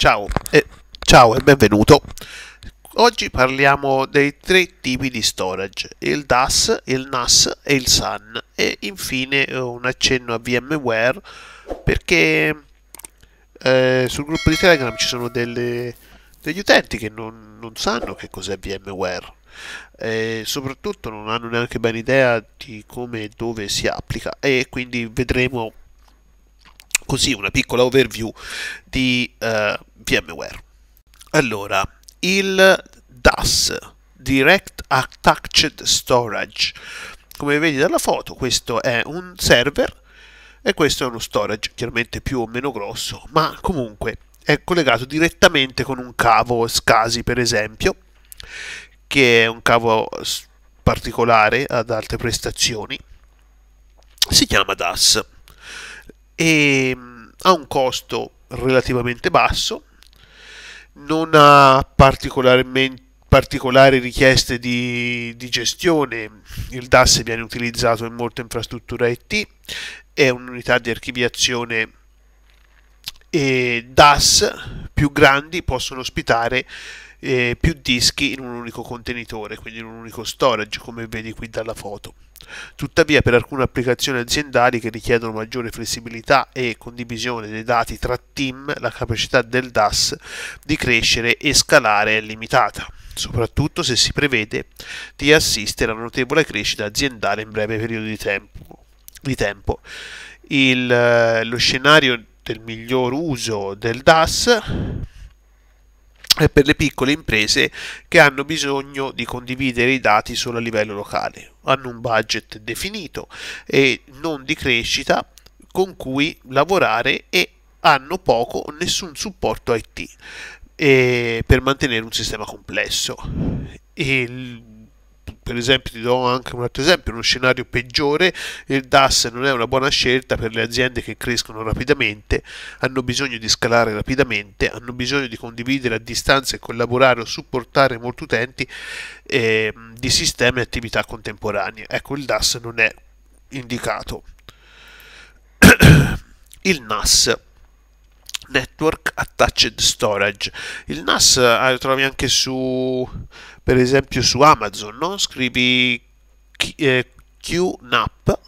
Ciao e, eh, ciao e, benvenuto. Oggi parliamo dei tre tipi di storage, il DAS, il NAS e il SAN e infine eh, un accenno a VMware perché eh, sul gruppo di Telegram ci sono delle, degli utenti che non, non, sanno che cos'è VMware e soprattutto non hanno neanche ben idea di come e dove si applica e quindi vedremo così una piccola overview di eh, VMware. Allora, il DAS, Direct Attached Storage. Come vedi dalla foto, questo è un server e questo è uno storage, chiaramente più o meno grosso, ma comunque è collegato direttamente con un cavo SCASI, per esempio, che è un cavo particolare ad alte prestazioni. Si chiama DAS e ehm, ha un costo relativamente basso, non ha particolari richieste di, di, gestione, il DAS viene utilizzato in molte infrastrutture IT, è un'unità di archiviazione e DAS più grandi possono ospitare eh, più dischi in un unico contenitore, quindi in un unico storage, come vedi qui dalla foto. Tuttavia, per alcune applicazioni aziendali che richiedono maggiore flessibilità e condivisione dei dati tra team, la capacità del DAS di crescere e scalare è limitata, soprattutto se si prevede di assistere a una notevole crescita aziendale in breve periodo di tempo. Di tempo. Il, eh, lo scenario del miglior uso del DAS e per le piccole imprese che hanno bisogno di condividere i dati solo a livello locale. Hanno un budget definito e non di crescita con cui lavorare e hanno poco o nessun supporto IT eh, per mantenere un sistema complesso. E per esempio ti do anche un altro esempio, uno scenario peggiore, il DAS non è una buona scelta per le aziende che crescono rapidamente, hanno bisogno di scalare rapidamente, hanno bisogno di condividere a distanza e collaborare o supportare molti utenti eh, di sistemi e attività contemporanee. Ecco, il DAS non è indicato. il NAS Network Attached Storage. Il NAS ah, eh, lo trovi anche su, per esempio, su Amazon, no? scrivi QNAP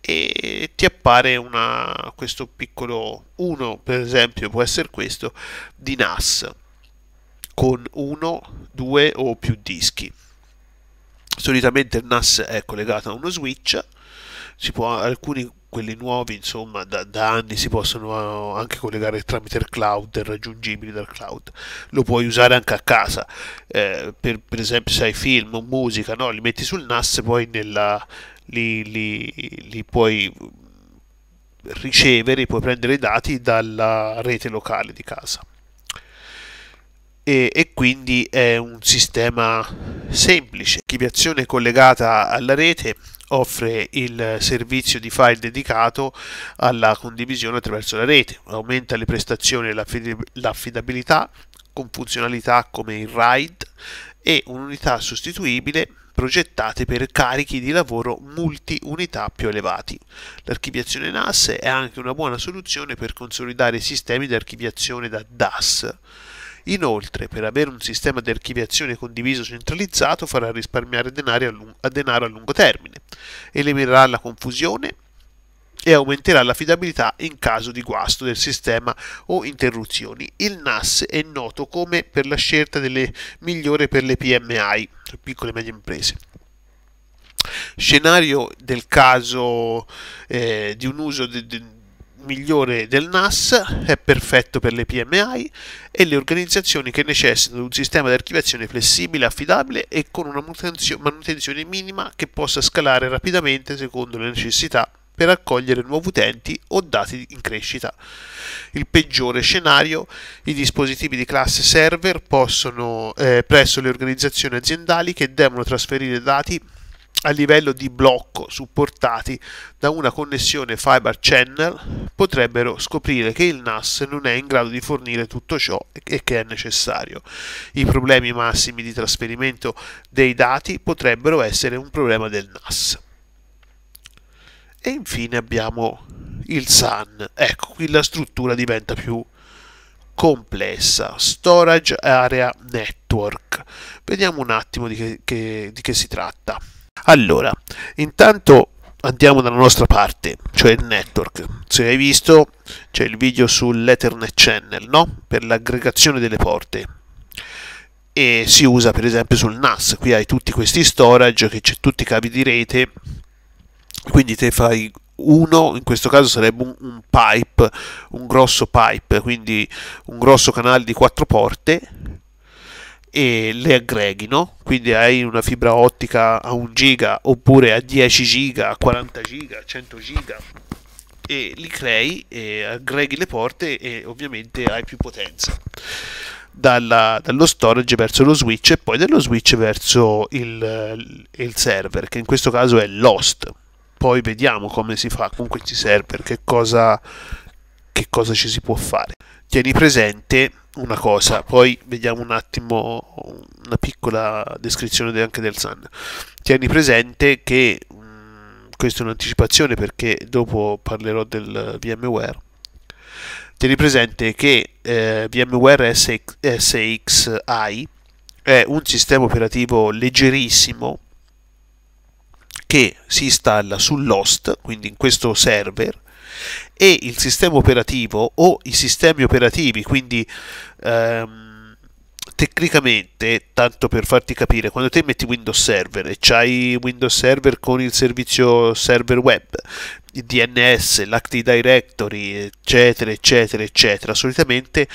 eh, e ti appare una, questo piccolo 1, per esempio, può essere questo, di NAS con 1, 2 o più dischi. Solitamente il NAS è collegato a uno switch, può, alcuni quelli nuovi insomma da, da, anni si possono eh, anche collegare tramite il cloud raggiungibili dal cloud lo puoi usare anche a casa eh, per, per, esempio se hai film o musica no? li metti sul NAS poi nella, li, li, li puoi ricevere puoi prendere i dati dalla rete locale di casa e, e quindi è un sistema semplice archiviazione collegata alla rete offre il servizio di file dedicato alla condivisione attraverso la rete, aumenta le prestazioni e l'affidabilità con funzionalità come il RAID e un'unità sostituibile progettate per carichi di lavoro multi-unità più elevati. L'archiviazione NAS è anche una buona soluzione per consolidare sistemi di archiviazione da DAS. Inoltre, per avere un sistema di archiviazione condiviso centralizzato farà risparmiare denaro a, lungo termine eliminerà la confusione e aumenterà l'affidabilità in caso di guasto del sistema o interruzioni. Il NAS è noto come per la scelta delle migliore per le PMI, piccole e medie imprese. Scenario del caso eh, di un uso di, di migliore del NAS, è perfetto per le PMI e le organizzazioni che necessitano di un sistema di archiviazione flessibile, affidabile e con una manutenzione minima che possa scalare rapidamente secondo le necessità per accogliere nuovi utenti o dati in crescita. Il peggiore scenario, i dispositivi di classe server possono eh, presso le organizzazioni aziendali che devono trasferire dati a livello di blocco supportati da una connessione fiber channel potrebbero scoprire che il NAS non è in grado di fornire tutto ciò e che è necessario. I problemi massimi di trasferimento dei dati potrebbero essere un problema del NAS. E infine abbiamo il SAN. Ecco, qui la struttura diventa più complessa. Storage Area Network. Vediamo un attimo di che, che, di che si tratta. Allora, intanto andiamo dalla nostra parte, cioè il network. Se hai visto c'è il video sull'Ethernet Channel, no? Per l'aggregazione delle porte. E si usa per esempio sul NAS, qui hai tutti questi storage, che c'è tutti i cavi di rete, quindi te fai uno, in questo caso sarebbe un, un pipe, un grosso pipe, quindi un grosso canale di quattro porte e le aggreghino, quindi hai una fibra ottica a 1 giga oppure a 10 giga, a 40 giga, a 100 giga e li crei e aggreghi le porte e ovviamente hai più potenza. Dalla, dallo storage verso lo switch e poi dallo switch verso il, il server, che in questo caso è l'host. Poi vediamo come si fa con questi server, che cosa, che cosa ci si può fare. Tieni presente una cosa, poi vediamo un attimo una piccola descrizione anche del Sun. Tieni presente che mh, mm, questa è un'anticipazione perché dopo parlerò del VMware. Tieni presente che eh, VMware SXI è un sistema operativo leggerissimo che si installa sull'host, quindi in questo server, e il sistema operativo o i sistemi operativi, quindi ehm, tecnicamente, tanto per farti capire, quando te metti Windows Server e c'hai Windows Server con il servizio server web, il DNS, l'Active Directory, eccetera, eccetera, eccetera, solitamente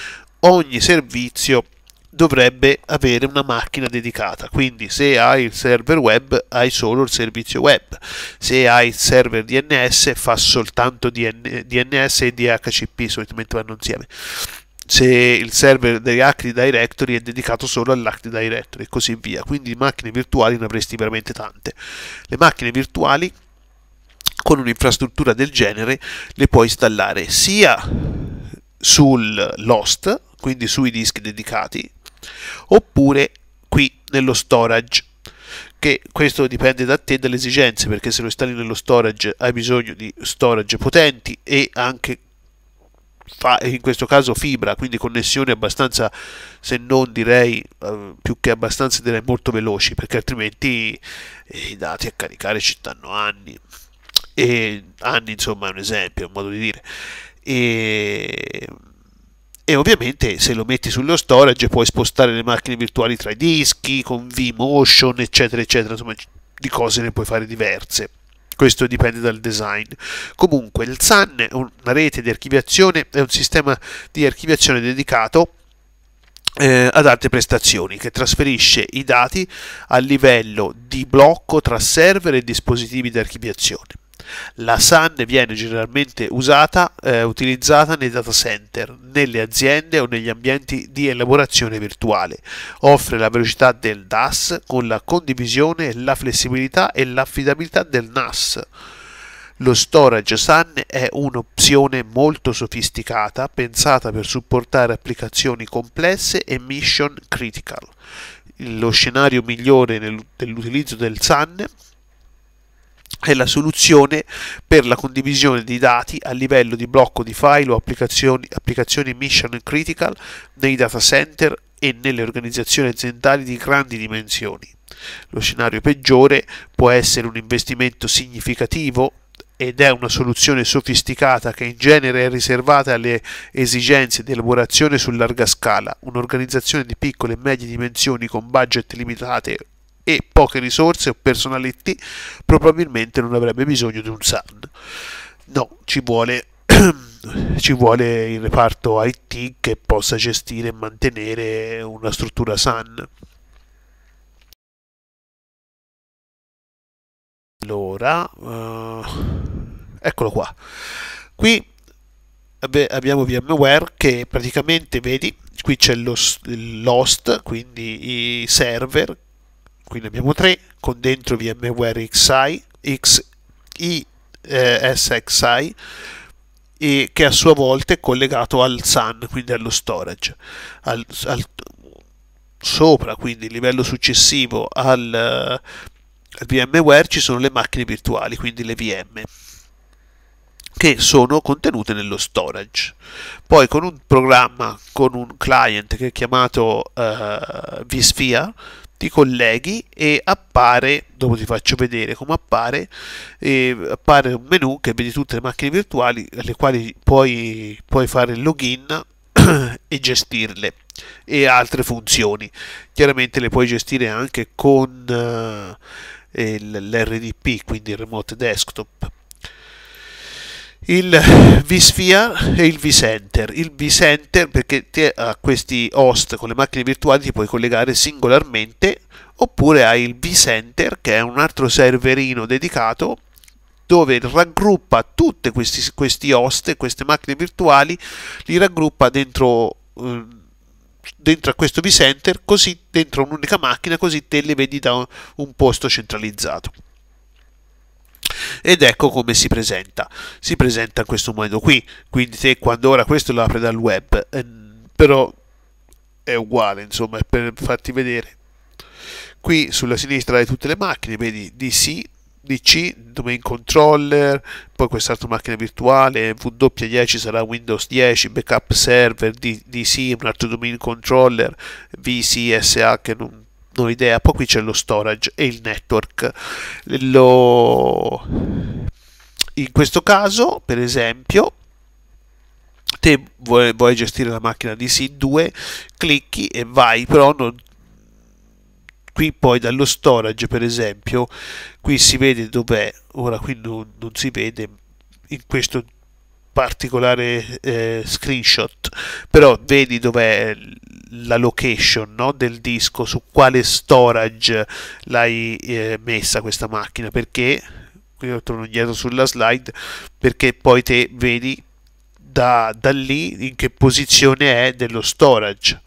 ogni servizio dovrebbe avere una macchina dedicata. Quindi se hai il server web hai solo il servizio web, se hai il server DNS fa soltanto DN DNS e DHCP, solitamente vanno insieme. Se il server degli Active Directory è dedicato solo all'Active Directory e così via. Quindi macchine virtuali ne avresti veramente tante. Le macchine virtuali con un'infrastruttura del genere le puoi installare sia sul Lost quindi sui dischi dedicati, oppure qui nello storage che questo dipende da te dalle esigenze perché se lo installi nello storage hai bisogno di storage potenti e anche fa, in questo caso fibra quindi connessioni abbastanza se non direi eh, più che abbastanza direi molto veloci perché altrimenti eh, i dati a caricare ci stanno anni e anni insomma è un esempio è un modo di dire e e ovviamente se lo metti sullo storage puoi spostare le macchine virtuali tra i dischi con vMotion eccetera eccetera insomma di cose ne puoi fare diverse questo dipende dal design comunque il SAN è una rete di archiviazione è un sistema di archiviazione dedicato eh, ad alte prestazioni che trasferisce i dati a livello di blocco tra server e dispositivi di archiviazione la SAN viene generalmente usata, eh, utilizzata nei data center, nelle aziende o negli ambienti di elaborazione virtuale. Offre la velocità del DAS con la condivisione, la flessibilità e l'affidabilità del NAS. Lo storage SAN è un'opzione molto sofisticata pensata per supportare applicazioni complesse e mission critical. Lo scenario migliore dell'utilizzo del SAN è la soluzione per la condivisione di dati a livello di blocco di file o applicazioni, applicazioni mission critical nei data center e nelle organizzazioni aziendali di grandi dimensioni. Lo scenario peggiore può essere un investimento significativo ed è una soluzione sofisticata che in genere è riservata alle esigenze di elaborazione su larga scala. Un'organizzazione di piccole e medie dimensioni con budget limitate e poche risorse o personalità, probabilmente non avrebbe bisogno di un SAN. No, ci vuole, ci vuole il reparto IT che possa gestire e mantenere una struttura SAN. Allora, uh, eccolo qua. Qui abbiamo VMware che praticamente vedi qui c'è l'host quindi i server qui ne abbiamo tre con dentro VMware XI, XI eh, SXI e che a sua volta è collegato al SAN, quindi allo storage. Al, al, sopra, quindi il livello successivo al, al, VMware, ci sono le macchine virtuali, quindi le VM, che sono contenute nello storage. Poi con un programma, con un client che è chiamato eh, vSphere, ti colleghi e appare, dopo ti faccio vedere come appare, appare un menu che vedi tutte le macchine virtuali alle quali puoi, puoi fare il login e gestirle e altre funzioni. Chiaramente le puoi gestire anche con eh, l'RDP, quindi il Remote Desktop il vSphere e il vCenter. Il vCenter perché a questi host con le macchine virtuali ti puoi collegare singolarmente oppure hai il vCenter che è un altro serverino dedicato dove raggruppa tutti questi, questi host e queste macchine virtuali, li raggruppa dentro, ehm, dentro a questo vCenter, così dentro un'unica macchina, così te le vedi da un posto centralizzato ed ecco come si presenta si presenta in questo modo qui quindi te quando ora questo lo apre dal web ehm, però è uguale insomma per farti vedere qui sulla sinistra hai tutte le macchine vedi DC DC, domain controller, poi quest'altra macchina virtuale, W10 sarà Windows 10, backup server, DC, un altro domain controller, VCSA che non non ho idea, poi qui c'è lo storage e il network. Lo... In questo caso, per esempio, te vuoi, vuoi gestire la macchina dc 2, clicchi e vai, però non... qui poi dallo storage, per esempio, qui si vede dov'è, ora qui non, non si vede in questo particolare eh, screenshot però vedi dov'è la location no, del disco, su quale storage l'hai eh, messa questa macchina, perché, io torno indietro sulla slide, perché poi te vedi da, da lì in che posizione è dello storage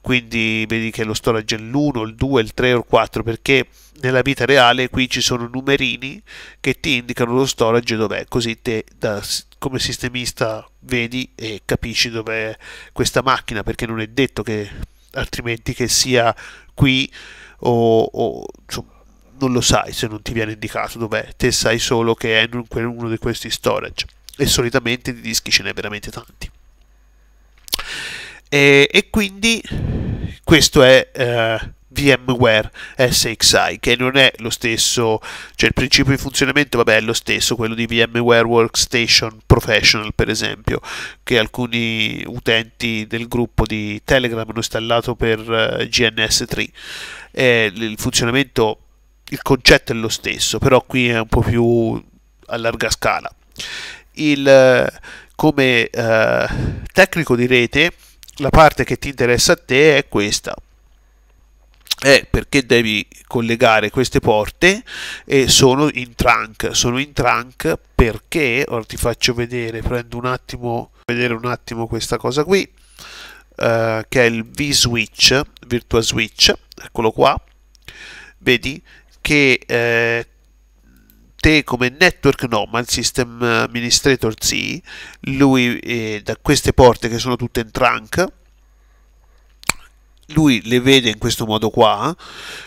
quindi vedi che lo storage è l'1, il 2, il 3 o il 4 perché nella vita reale qui ci sono numerini che ti indicano lo storage dov'è così te da, come sistemista vedi e capisci dov'è questa macchina perché non è detto che altrimenti che sia qui o, o insomma, non lo sai se non ti viene indicato dov'è te sai solo che è in uno di questi storage e solitamente di dischi ce n'è veramente tanti. E, e quindi questo è eh, VMware SXI, che non è lo stesso, cioè il principio di funzionamento vabbè, è lo stesso, quello di VMware Workstation Professional per esempio, che alcuni utenti del gruppo di Telegram hanno installato per uh, GNS3. Eh, il funzionamento, il concetto è lo stesso, però qui è un po' più a larga scala il, come eh, tecnico di rete la parte che ti interessa a te è questa è eh, perché devi collegare queste porte e sono in trunk sono in trunk perché ora ti faccio vedere prendo un attimo vedere un attimo questa cosa qui eh, che è il v-switch virtual switch eccolo qua vedi che eh, te come Network Nomad System eh, Administrator Z, lui eh, da queste porte che sono tutte in trunk, lui le vede in questo modo qua,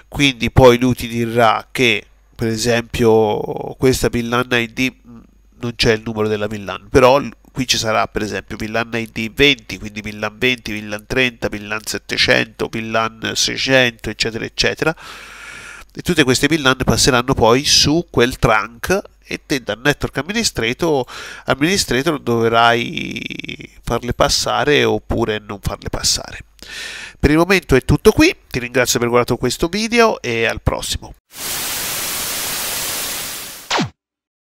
quindi poi lui ti dirà che per esempio questa VLAN ID mm, non c'è il numero della VLAN, però qui ci sarà per esempio VLAN ID 20, quindi VLAN 20, VLAN 30, VLAN 700, VLAN 600, eccetera, eccetera e tutte queste VLAN passeranno poi su quel trunk e dal network administrator, administrator dovrai farle passare oppure non farle passare. Per il momento è tutto qui, ti ringrazio per aver guardato questo video e al prossimo.